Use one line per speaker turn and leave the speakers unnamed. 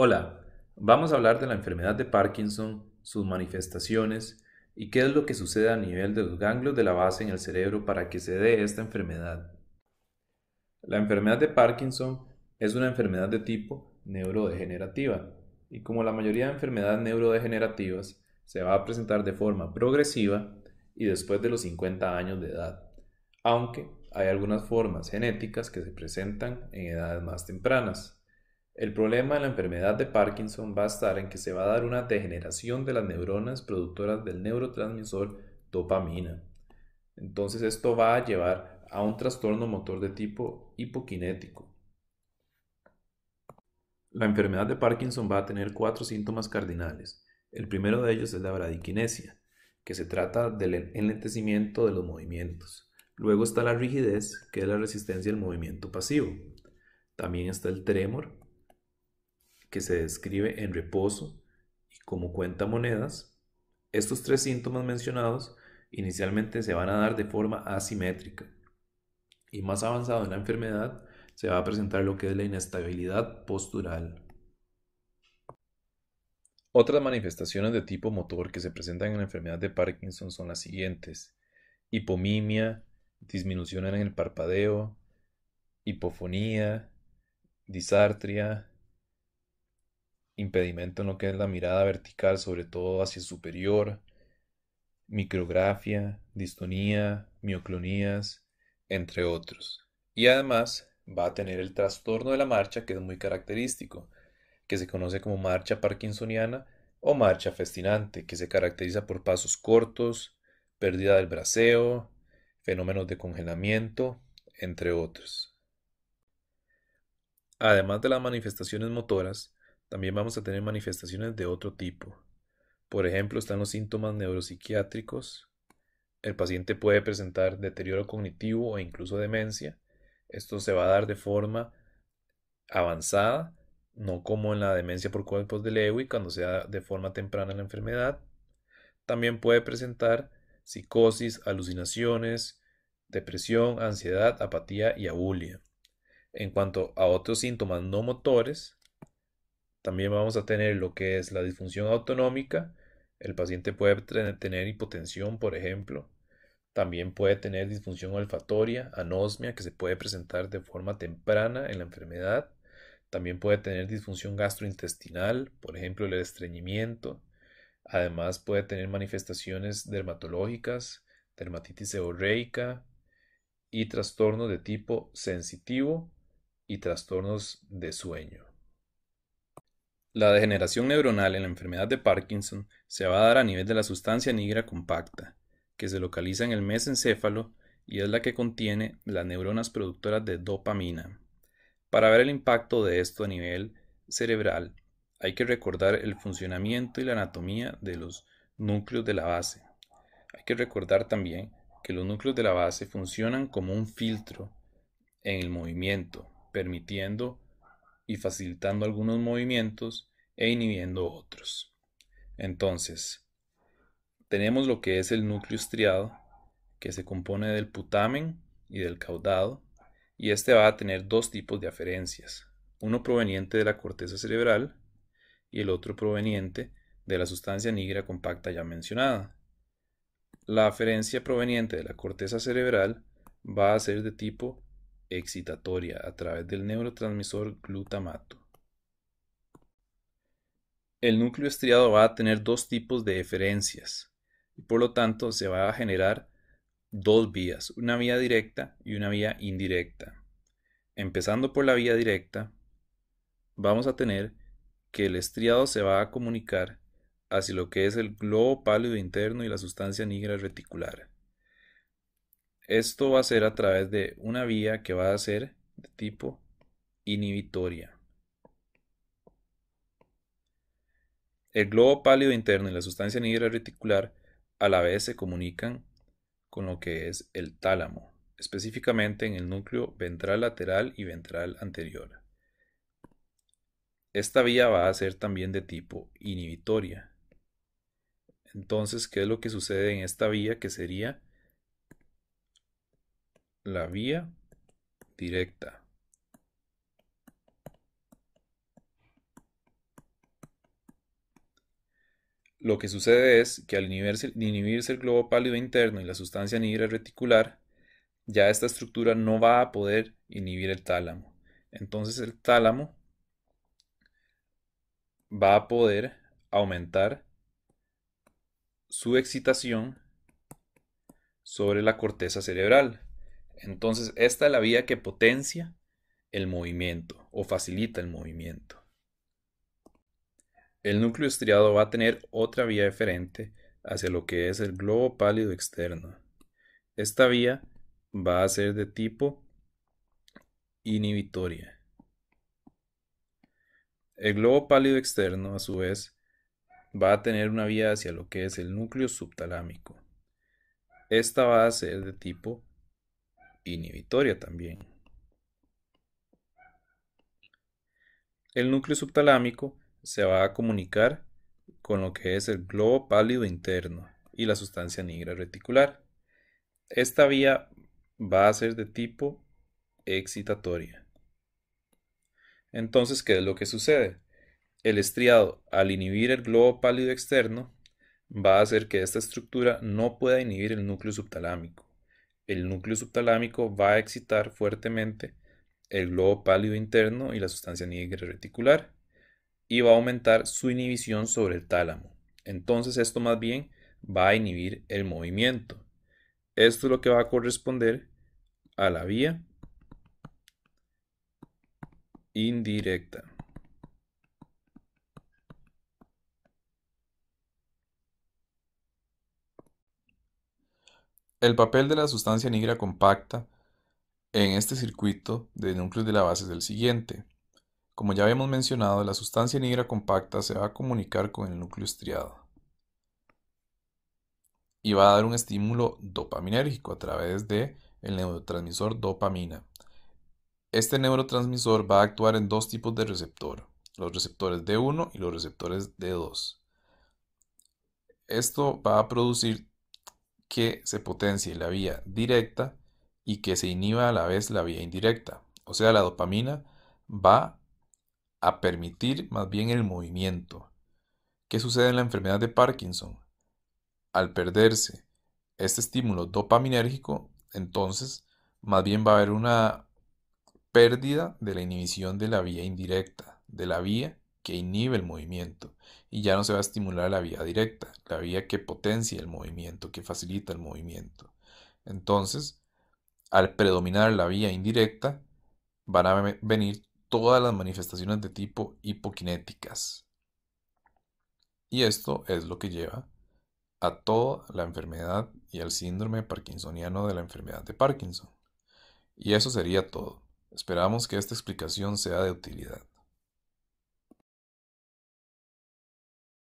Hola, vamos a hablar de la enfermedad de Parkinson, sus manifestaciones y qué es lo que sucede a nivel de los ganglios de la base en el cerebro para que se dé esta enfermedad. La enfermedad de Parkinson es una enfermedad de tipo neurodegenerativa y como la mayoría de enfermedades neurodegenerativas se va a presentar de forma progresiva y después de los 50 años de edad, aunque hay algunas formas genéticas que se presentan en edades más tempranas. El problema de la enfermedad de Parkinson va a estar en que se va a dar una degeneración de las neuronas productoras del neurotransmisor dopamina. Entonces esto va a llevar a un trastorno motor de tipo hipokinético. La enfermedad de Parkinson va a tener cuatro síntomas cardinales. El primero de ellos es la bradiquinesia, que se trata del enlentecimiento de los movimientos. Luego está la rigidez, que es la resistencia al movimiento pasivo. También está el tremor, que se describe en reposo y como cuenta monedas, estos tres síntomas mencionados inicialmente se van a dar de forma asimétrica y más avanzado en la enfermedad se va a presentar lo que es la inestabilidad postural. Otras manifestaciones de tipo motor que se presentan en la enfermedad de Parkinson son las siguientes. Hipomimia, disminución en el parpadeo, hipofonía, disartria, impedimento en lo que es la mirada vertical, sobre todo hacia superior, micrografia, distonía, mioclonías, entre otros. Y además va a tener el trastorno de la marcha que es muy característico, que se conoce como marcha parkinsoniana o marcha festinante, que se caracteriza por pasos cortos, pérdida del braceo, fenómenos de congelamiento, entre otros. Además de las manifestaciones motoras, también vamos a tener manifestaciones de otro tipo. Por ejemplo, están los síntomas neuropsiquiátricos. El paciente puede presentar deterioro cognitivo o incluso demencia. Esto se va a dar de forma avanzada, no como en la demencia por cuerpos de Lewy, cuando se da de forma temprana la enfermedad. También puede presentar psicosis, alucinaciones, depresión, ansiedad, apatía y abulia. En cuanto a otros síntomas no motores, también vamos a tener lo que es la disfunción autonómica. El paciente puede tener hipotensión, por ejemplo. También puede tener disfunción olfatoria, anosmia, que se puede presentar de forma temprana en la enfermedad. También puede tener disfunción gastrointestinal, por ejemplo, el estreñimiento. Además puede tener manifestaciones dermatológicas, dermatitis seborreica y trastornos de tipo sensitivo y trastornos de sueño. La degeneración neuronal en la enfermedad de Parkinson se va a dar a nivel de la sustancia negra compacta, que se localiza en el mesencéfalo y es la que contiene las neuronas productoras de dopamina. Para ver el impacto de esto a nivel cerebral, hay que recordar el funcionamiento y la anatomía de los núcleos de la base. Hay que recordar también que los núcleos de la base funcionan como un filtro en el movimiento, permitiendo y facilitando algunos movimientos e inhibiendo otros. Entonces, tenemos lo que es el núcleo estriado, que se compone del putamen y del caudado, y este va a tener dos tipos de aferencias, uno proveniente de la corteza cerebral y el otro proveniente de la sustancia nigra compacta ya mencionada. La aferencia proveniente de la corteza cerebral va a ser de tipo excitatoria a través del neurotransmisor glutamato. El núcleo estriado va a tener dos tipos de eferencias y por lo tanto se va a generar dos vías, una vía directa y una vía indirecta. Empezando por la vía directa, vamos a tener que el estriado se va a comunicar hacia lo que es el globo pálido interno y la sustancia nigra reticular. Esto va a ser a través de una vía que va a ser de tipo inhibitoria. El globo pálido interno y la sustancia negra reticular a la vez se comunican con lo que es el tálamo, específicamente en el núcleo ventral lateral y ventral anterior. Esta vía va a ser también de tipo inhibitoria. Entonces, ¿qué es lo que sucede en esta vía que sería la vía directa. Lo que sucede es que al inhibirse, el globo pálido interno y la sustancia nigra reticular, ya esta estructura no va a poder inhibir el tálamo. Entonces el tálamo va a poder aumentar su excitación sobre la corteza cerebral. Entonces, esta es la vía que potencia el movimiento o facilita el movimiento. El núcleo estriado va a tener otra vía diferente hacia lo que es el globo pálido externo. Esta vía va a ser de tipo inhibitoria. El globo pálido externo, a su vez, va a tener una vía hacia lo que es el núcleo subtalámico. Esta va a ser de tipo inhibitoria también. El núcleo subtalámico se va a comunicar con lo que es el globo pálido interno y la sustancia negra reticular. Esta vía va a ser de tipo excitatoria. Entonces, ¿qué es lo que sucede? El estriado, al inhibir el globo pálido externo, va a hacer que esta estructura no pueda inhibir el núcleo subtalámico el núcleo subtalámico va a excitar fuertemente el globo pálido interno y la sustancia negra reticular y va a aumentar su inhibición sobre el tálamo. Entonces esto más bien va a inhibir el movimiento. Esto es lo que va a corresponder a la vía indirecta. El papel de la sustancia negra compacta en este circuito de núcleos de la base es el siguiente. Como ya habíamos mencionado, la sustancia negra compacta se va a comunicar con el núcleo estriado y va a dar un estímulo dopaminérgico a través de el neurotransmisor dopamina. Este neurotransmisor va a actuar en dos tipos de receptor, los receptores D1 y los receptores D2. Esto va a producir que se potencie la vía directa y que se inhiba a la vez la vía indirecta. O sea, la dopamina va a permitir más bien el movimiento. ¿Qué sucede en la enfermedad de Parkinson? Al perderse este estímulo dopaminérgico, entonces más bien va a haber una pérdida de la inhibición de la vía indirecta, de la vía que inhibe el movimiento y ya no se va a estimular la vía directa, la vía que potencia el movimiento, que facilita el movimiento. Entonces, al predominar la vía indirecta, van a venir todas las manifestaciones de tipo hipoquinéticas. Y esto es lo que lleva a toda la enfermedad y al síndrome parkinsoniano de la enfermedad de Parkinson. Y eso sería todo. Esperamos que esta explicación sea de utilidad.